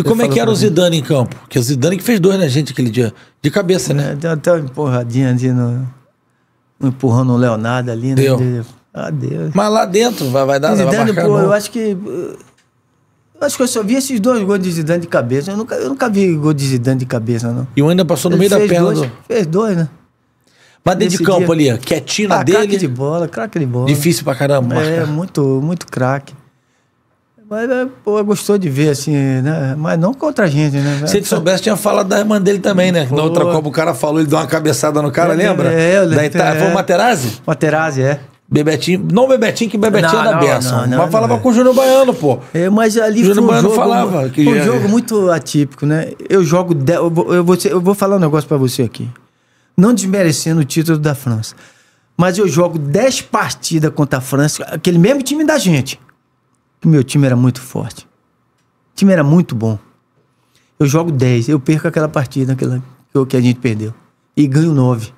E como é que era o Zidane em campo? Porque o Zidane que fez dois na né, gente aquele dia. De cabeça, né? É, deu até uma empurradinha ali no. Um empurrão no Leonardo ali, né? Deu. De... Ah, Deus. Mas lá dentro vai, vai dar, Zidane, vai pô, gol. eu acho que. Eu acho que eu só vi esses dois gols de Zidane de cabeça. Eu nunca, eu nunca vi gol de Zidane de cabeça, não. E um ainda passou no Ele meio da perna. Dois, do... Fez dois, né? Mas dentro de campo dia, ali, quietinho ah, dele. Craque de bola, craque de bola. Difícil pra caramba. É, muito, muito craque. Mas, né, pô, é gostou de ver, assim, né? Mas não contra a gente, né? Se ele soubesse, tinha falado da irmã dele também, né? Pô. Na outra Copa o cara falou, ele deu uma cabeçada no cara, é, lembra? É, eu lembro. É. Foi o Materazzi? Materazzi, é. Bebetinho, não Bebetinho, que Bebetinho é não, é da não, Bessa. Não, não, mas falava é. com o Júnior Baiano, pô. É, mas ali Júnior Baiano jogo, falava. Que um jogo muito atípico, né? Eu jogo. De, eu, vou, eu, vou, eu vou falar um negócio para você aqui. Não desmerecendo o título da França. Mas eu jogo 10 partidas contra a França, aquele mesmo time da gente. O meu time era muito forte. O time era muito bom. Eu jogo 10, eu perco aquela partida aquela que a gente perdeu. E ganho 9.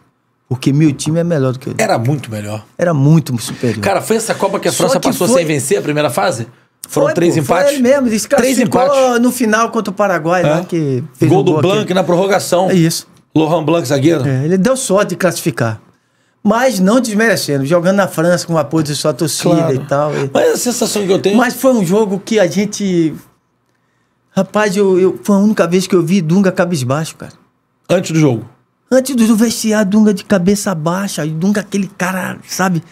Porque meu time é melhor do que o Era muito melhor. Era muito superior. Cara, foi essa Copa que a França que passou foi... sem vencer a primeira fase? Foram foi, três pô, empates? Foi mesmo, eles três empates. no final contra o Paraguai, é. que fez Gol, um gol do Blanc aqui. na prorrogação. É isso. Lohan Blanc, zagueiro. É, ele deu sorte de classificar. Mas não desmerecendo, jogando na França com o apoio de sua torcida claro. e tal. Mas a sensação que eu tenho. Mas foi um jogo que a gente. Rapaz, eu, eu... foi a única vez que eu vi Dunga cabisbaixo, cara. Antes do jogo? Antes do vestiário, Dunga de cabeça baixa. Dunga, aquele cara, sabe?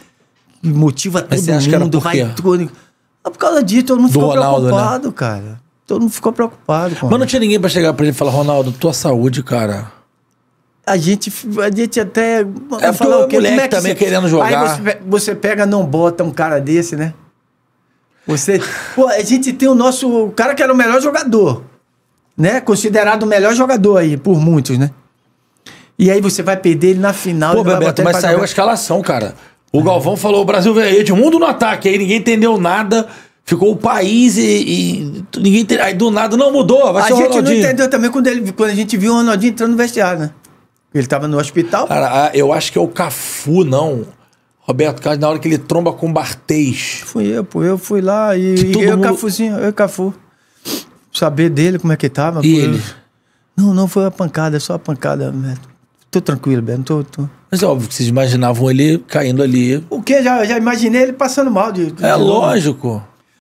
Que motiva Mas todo você acha mundo, que era por vai quê? Ah, por causa disso, todo mundo ficou Ronaldo, né? preocupado, né? cara. Todo mundo ficou preocupado. Mas não tinha ninguém pra chegar pra ele e falar: Ronaldo, tua saúde, cara a gente, a gente até. É falar o moleque é que também você... querendo jogar. Aí você, você pega, não bota um cara desse, né? Você, pô, a gente tem o nosso o cara que era o melhor jogador, né? Considerado o melhor jogador aí por muitos, né? E aí você vai perder ele na final. Pô, Bebeto, mas saiu jogar. a escalação, cara. O Galvão falou: o Brasil veio de mundo no ataque, aí ninguém entendeu nada. Ficou o país e, e ninguém aí do nada não mudou. a gente não entendeu também quando, ele, quando a gente viu o Ronaldinho entrando no vestiário, né? Ele tava no hospital? Cara, eu acho que é o Cafu, não. Roberto Carlos, na hora que ele tromba com o Bartês. Fui eu, pô. Eu fui lá e, e eu, mundo... Cafuzinho, eu, Cafu. Saber dele, como é que tava. E pô, ele? Não, não, foi uma pancada, é só uma pancada, Beto. Né? Tô tranquilo, Beto, tô, tô. Mas é óbvio que vocês imaginavam ele caindo ali. O quê? Já, já imaginei ele passando mal. De, de é de lógico.